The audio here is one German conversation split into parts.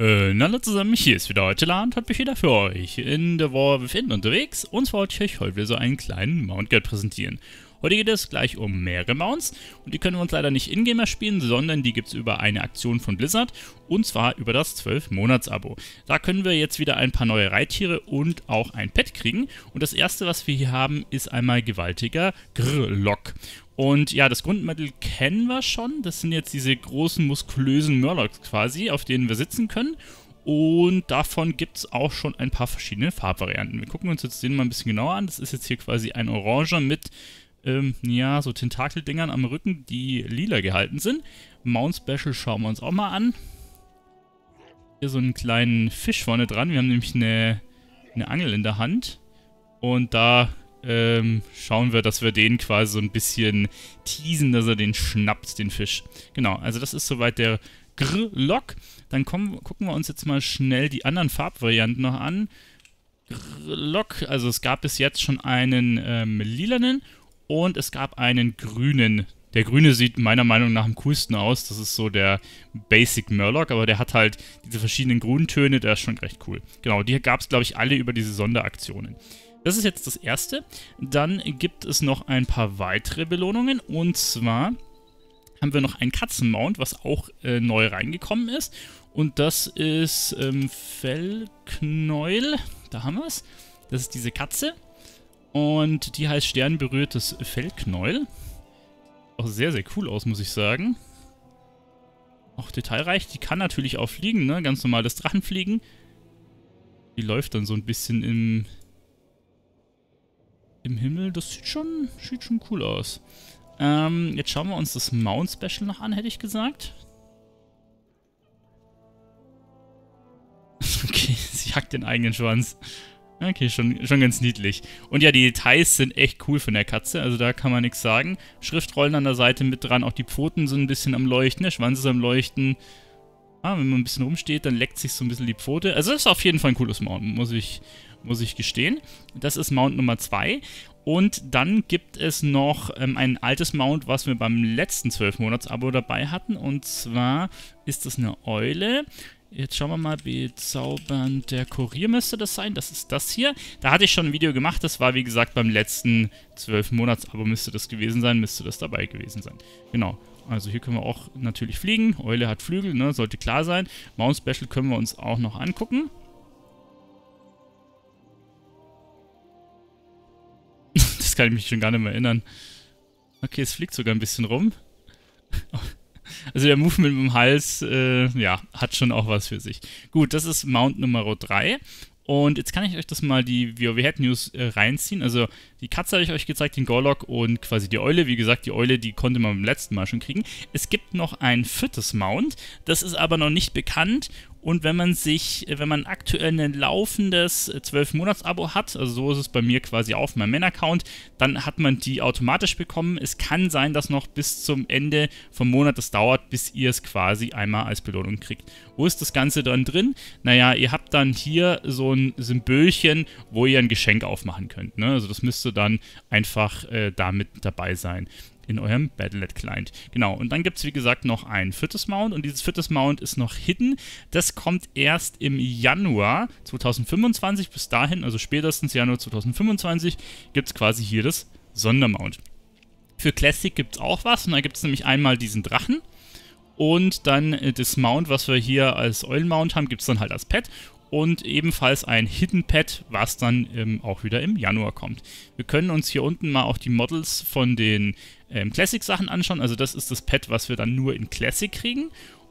Und äh, hallo zusammen, hier ist wieder heute Land, hat mich wieder für euch in The War Within unterwegs und zwar wollte ich euch heute wieder so einen kleinen Mount Guard präsentieren. Heute geht es gleich um mehrere Mounts und die können wir uns leider nicht in-game spielen, sondern die gibt es über eine Aktion von Blizzard und zwar über das 12-Monats-Abo. Da können wir jetzt wieder ein paar neue Reittiere und auch ein Pet kriegen und das erste, was wir hier haben, ist einmal gewaltiger Grlock und ja, das Grundmittel kennen wir schon. Das sind jetzt diese großen, muskulösen Murlocs quasi, auf denen wir sitzen können. Und davon gibt es auch schon ein paar verschiedene Farbvarianten. Wir gucken uns jetzt den mal ein bisschen genauer an. Das ist jetzt hier quasi ein Oranger mit, ähm, ja, so Tentakeldingern am Rücken, die lila gehalten sind. Mount Special schauen wir uns auch mal an. Hier so einen kleinen Fisch vorne dran. Wir haben nämlich eine, eine Angel in der Hand. Und da ähm, schauen wir, dass wir den quasi so ein bisschen teasen, dass er den schnappt, den Fisch. Genau, also das ist soweit der Grlock. Dann kommen, gucken wir uns jetzt mal schnell die anderen Farbvarianten noch an. Grlock, also es gab bis jetzt schon einen ähm, lilanen und es gab einen grünen. Der grüne sieht meiner Meinung nach am coolsten aus. Das ist so der Basic Murloc, aber der hat halt diese verschiedenen Grüntöne, der ist schon recht cool. Genau, die gab es, glaube ich, alle über diese Sonderaktionen. Das ist jetzt das erste. Dann gibt es noch ein paar weitere Belohnungen und zwar haben wir noch ein Katzenmount, was auch äh, neu reingekommen ist. Und das ist ähm, Fellknäuel. Da haben wir es. Das ist diese Katze. Und die heißt Sternberührtes Fellknäuel. Auch sehr, sehr cool aus, muss ich sagen. Auch detailreich. Die kann natürlich auch fliegen, ne? Ganz normales Drachenfliegen. Die läuft dann so ein bisschen im im Himmel. Das sieht schon, sieht schon cool aus. Ähm, jetzt schauen wir uns das Mount Special noch an, hätte ich gesagt. okay, sie hackt den eigenen Schwanz. Okay, schon, schon ganz niedlich. Und ja, die Details sind echt cool von der Katze, also da kann man nichts sagen. Schriftrollen an der Seite mit dran, auch die Pfoten sind ein bisschen am Leuchten, der Schwanz ist am Leuchten. Ah, wenn man ein bisschen rumsteht, dann leckt sich so ein bisschen die Pfote. Also das ist auf jeden Fall ein cooles Mount, muss ich, muss ich gestehen. Das ist Mount Nummer 2. Und dann gibt es noch ähm, ein altes Mount, was wir beim letzten 12-Monats-Abo dabei hatten. Und zwar ist das eine Eule. Jetzt schauen wir mal, wie zaubernd der Kurier müsste das sein. Das ist das hier. Da hatte ich schon ein Video gemacht. Das war, wie gesagt, beim letzten 12-Monats-Abo müsste das gewesen sein. Müsste das dabei gewesen sein. Genau. Also hier können wir auch natürlich fliegen. Eule hat Flügel, ne? sollte klar sein. Mount Special können wir uns auch noch angucken. kann ich mich schon gar nicht mehr erinnern. Okay, es fliegt sogar ein bisschen rum. Also der Movement mit dem Hals, äh, ja, hat schon auch was für sich. Gut, das ist Mount Nummer 3. Und jetzt kann ich euch das mal die WoW Head News äh, reinziehen. Also die Katze habe ich euch gezeigt, den Gorlock und quasi die Eule. Wie gesagt, die Eule, die konnte man beim letzten Mal schon kriegen. Es gibt noch ein viertes Mount. Das ist aber noch nicht bekannt und wenn man sich, wenn man aktuell ein laufendes 12-Monats-Abo hat, also so ist es bei mir quasi auf meinem Man-Account, dann hat man die automatisch bekommen. Es kann sein, dass noch bis zum Ende vom Monat das dauert, bis ihr es quasi einmal als Belohnung kriegt. Wo ist das Ganze dann drin? Naja, ihr habt dann hier so ein Symbolchen, wo ihr ein Geschenk aufmachen könnt. Ne? Also das müsste dann einfach äh, damit dabei sein in eurem Battlenet-Client. Genau, und dann gibt es wie gesagt noch ein viertes Mount und dieses viertes Mount ist noch hidden. Das kommt erst im Januar 2025. Bis dahin, also spätestens Januar 2025, gibt es quasi hier das Sondermount. Für Classic gibt es auch was und da gibt es nämlich einmal diesen Drachen. Und dann äh, das Mount, was wir hier als Eulenmount haben, gibt es dann halt als Pad und ebenfalls ein Hidden Pad, was dann ähm, auch wieder im Januar kommt. Wir können uns hier unten mal auch die Models von den ähm, Classic-Sachen anschauen. Also das ist das Pad, was wir dann nur in Classic kriegen.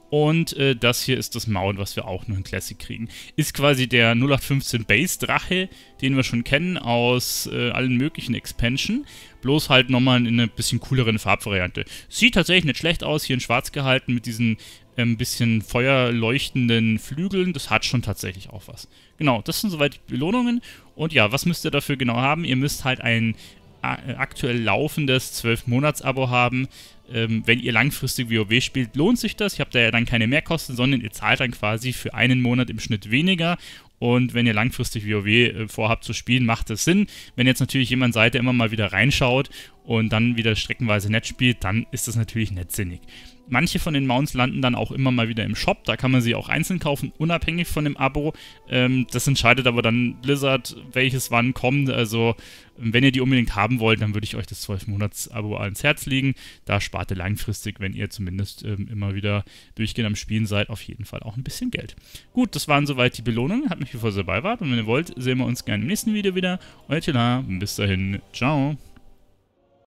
Und äh, das hier ist das Mount, was wir auch nur in Classic kriegen. Ist quasi der 0815 Base Drache, den wir schon kennen aus äh, allen möglichen Expansion. Bloß halt nochmal in einer bisschen cooleren Farbvariante. Sieht tatsächlich nicht schlecht aus, hier in schwarz gehalten mit diesen ein bisschen feuerleuchtenden Flügeln. Das hat schon tatsächlich auch was. Genau, das sind soweit die Belohnungen. Und ja, was müsst ihr dafür genau haben? Ihr müsst halt ein äh, aktuell laufendes 12-Monats-Abo haben. Ähm, wenn ihr langfristig WoW spielt, lohnt sich das. Ihr habt da ja dann keine Mehrkosten, sondern ihr zahlt dann quasi für einen Monat im Schnitt weniger und wenn ihr langfristig WoW äh, vorhabt zu spielen, macht das Sinn. Wenn jetzt natürlich jemand seid, der immer mal wieder reinschaut und dann wieder streckenweise nett spielt, dann ist das natürlich nett sinnig. Manche von den Mounts landen dann auch immer mal wieder im Shop, da kann man sie auch einzeln kaufen, unabhängig von dem Abo. Ähm, das entscheidet aber dann Blizzard, welches wann kommt. Also ähm, wenn ihr die unbedingt haben wollt, dann würde ich euch das 12-Monats-Abo ans Herz legen. Da spart ihr langfristig, wenn ihr zumindest ähm, immer wieder durchgehend am Spielen seid, auf jeden Fall auch ein bisschen Geld. Gut, das waren soweit die Belohnungen. Hat mich mich, wie ihr dabei wart. Und wenn ihr wollt, sehen wir uns gerne im nächsten Video wieder. Euer Tila, bis dahin, ciao.